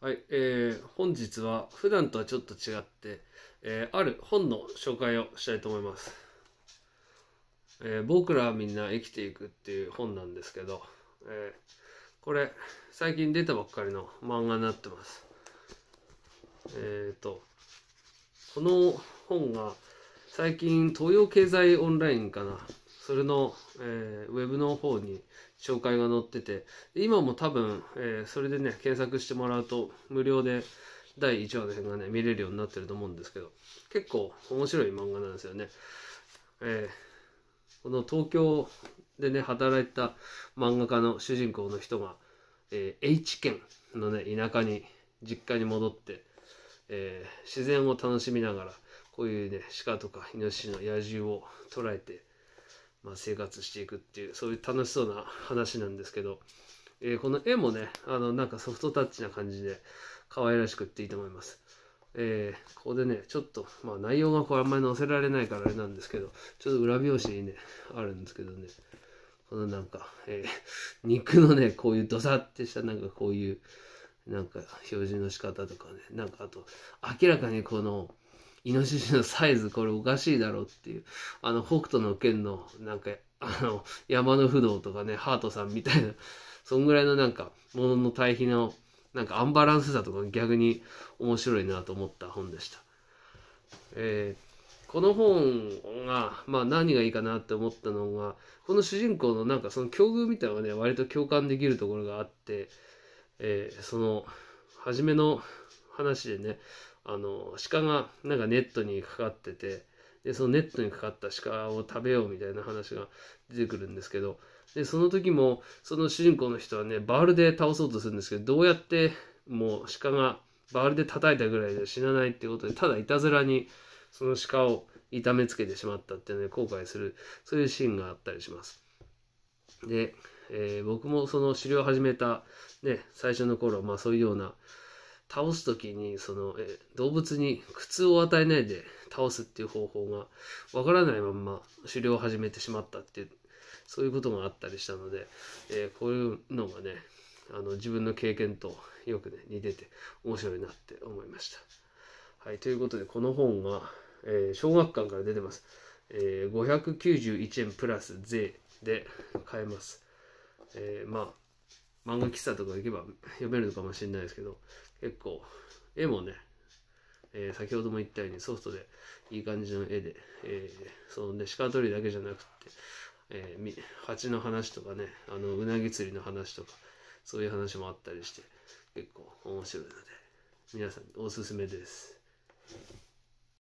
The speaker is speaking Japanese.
はい、えー、本日は普段とはちょっと違って、えー、ある本の紹介をしたいと思います、えー、僕らはみんな生きていくっていう本なんですけど、えー、これ最近出たばっかりの漫画になってますえっ、ー、とこの本が最近東洋経済オンラインかなそれの、えー、ウェブの方に紹介が載ってて、今も多分、えー、それでね、検索してもらうと無料で第1話の辺がね、見れるようになってると思うんですけど、結構面白い漫画なんですよね。えー、この東京でね、働いた漫画家の主人公の人が、えー、H 県のね、田舎に、実家に戻って、えー、自然を楽しみながら、こういうね、鹿とかイノシシの野獣を捉えて、まあ、生活していくっていうそういう楽しそうな話なんですけど、えー、この絵もねあのなんかソフトタッチな感じで可愛らしくっていいと思います。えー、ここでね、ちょっと、まあ内容がこれあんまり載せられないからあれなんですけど、ちょっと裏表紙にね、あるんですけどね、このなんか、えー、肉のね、こういうドサってしたなんかこういう、なんか表示の仕方とかね、なんかあと、明らかにこの、イノシシのサイズ、これおかしいだろうっていう、あの、北斗の剣の、なんか、あの、山の不動とかね、ハートさんみたいな、そんぐらいのなんか、ものの対比の、なんかアンバランスさとか逆に面白いなと思った本でした。えー、この本が、まあ何がいいかなって思ったのが、この主人公のなんかその境遇みたいなのがね、割と共感できるところがあって、えー、その、初めの話でね、あの鹿がなんかネットにかかっててでそのネットにかかった鹿を食べようみたいな話が出てくるんですけどでその時もその主人公の人はねバールで倒そうとするんですけどどうやってもう鹿がバールで叩いたぐらいで死なないっていうことでただいたずらにその鹿を痛めつけてしまったってね後悔するそういうシーンがあったりします。で、えー、僕もその狩猟を始めた、ね、最初の頃はまあそういうような倒す時にそのえ動物に苦痛を与えないで倒すっていう方法がわからないまんま狩猟を始めてしまったっていうそういうことがあったりしたので、えー、こういうのがねあの自分の経験とよくね似てて面白いなって思いました。はいということでこの本が、えー、小学館から出てます。えー、591円プラス税で買えます。えまあ漫画喫茶とか行けば読めるのかもしれないですけど、結構、絵もね、えー、先ほども言ったようにソフトでいい感じの絵で、えー、そのね、鹿取りだけじゃなくって、えー、蜂の話とかね、あの、うなぎ釣りの話とか、そういう話もあったりして、結構面白いので、皆さんおすすめです。